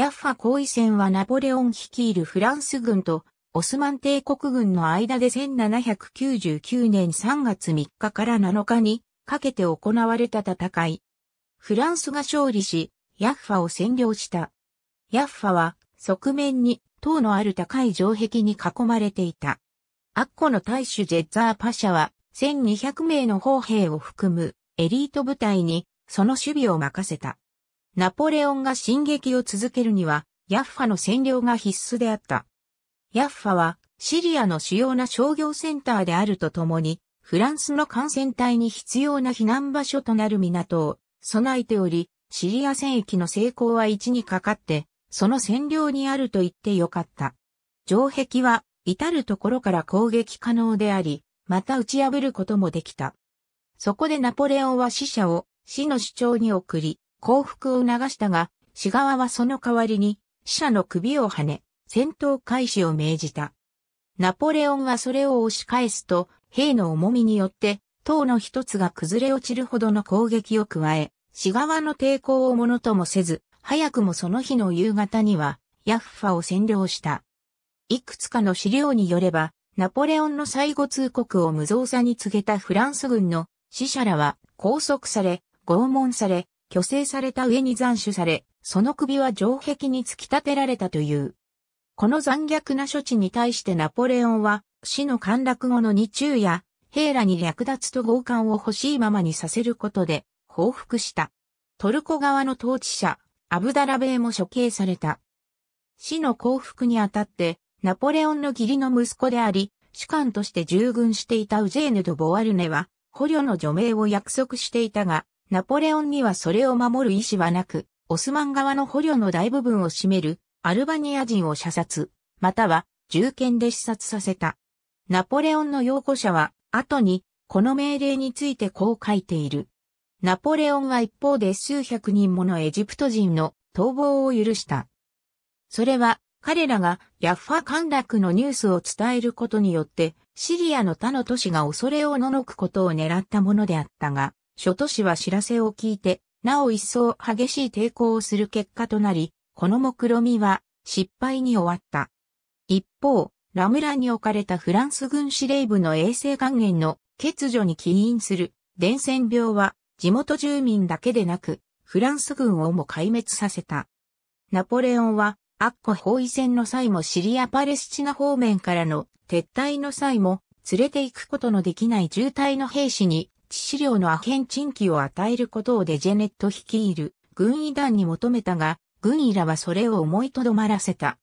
ヤッファ包位戦はナポレオン率いるフランス軍とオスマン帝国軍の間で1799年3月3日から7日にかけて行われた戦い。フランスが勝利し、ヤッファを占領した。ヤッファは側面に塔のある高い城壁に囲まれていた。アッコの大主ジェッザーパシャは1200名の砲兵を含むエリート部隊にその守備を任せた。ナポレオンが進撃を続けるには、ヤッファの占領が必須であった。ヤッファは、シリアの主要な商業センターであるとともに、フランスの感染隊に必要な避難場所となる港を備えており、シリア戦役の成功は一にかかって、その占領にあると言ってよかった。城壁は、至るところから攻撃可能であり、また打ち破ることもできた。そこでナポレオンは死者を死の主張に送り、降伏を促したが、志側はその代わりに、死者の首をはね、戦闘開始を命じた。ナポレオンはそれを押し返すと、兵の重みによって、塔の一つが崩れ落ちるほどの攻撃を加え、志側の抵抗をものともせず、早くもその日の夕方には、ヤッファを占領した。いくつかの資料によれば、ナポレオンの最後通告を無造作に告げたフランス軍の死者らは拘束され、拷問され、去勢された上に斬首され、その首は城壁に突き立てられたという。この残虐な処置に対してナポレオンは、死の陥落後の日中や、兵らに略奪と強姦を欲しいままにさせることで、報復した。トルコ側の統治者、アブダラベーも処刑された。死の降伏にあたって、ナポレオンの義理の息子であり、主官として従軍していたウジェーヌ・ド・ボワルネは、捕虜の除名を約束していたが、ナポレオンにはそれを守る意思はなく、オスマン側の捕虜の大部分を占めるアルバニア人を射殺、または銃剣で視察させた。ナポレオンの擁護者は、後に、この命令についてこう書いている。ナポレオンは一方で数百人ものエジプト人の逃亡を許した。それは、彼らがヤッファ陥落のニュースを伝えることによって、シリアの他の都市が恐れをののくことを狙ったものであったが、諸都市は知らせを聞いて、なお一層激しい抵抗をする結果となり、この目論みは失敗に終わった。一方、ラムラに置かれたフランス軍司令部の衛生還元の欠如に起因する伝染病は地元住民だけでなく、フランス軍をも壊滅させた。ナポレオンは、アッコ包囲戦の際もシリア・パレスチナ方面からの撤退の際も連れて行くことのできない渋滞の兵士に致資料のアヘン賃金を与えることをデジェネット率いる軍医団に求めたが、軍医らはそれを思いとどまらせた。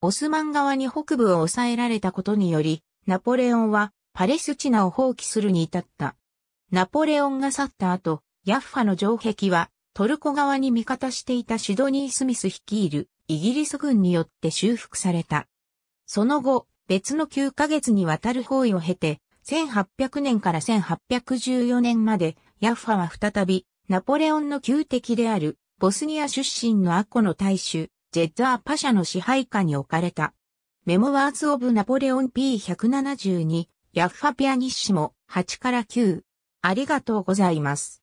オスマン側に北部を抑えられたことにより、ナポレオンはパレスチナを放棄するに至った。ナポレオンが去った後、ヤッファの城壁はトルコ側に味方していたシドニー・スミス率いるイギリス軍によって修復された。その後、別の9ヶ月にわたる包囲を経て、1800年から1814年まで、ヤッファは再び、ナポレオンの旧敵である、ボスニア出身のアコの大衆、ジェッザーパシャの支配下に置かれた。メモワーズ・オブ・ナポレオン P172、ヤッファ・ピアニッシモ、8から9。ありがとうございます。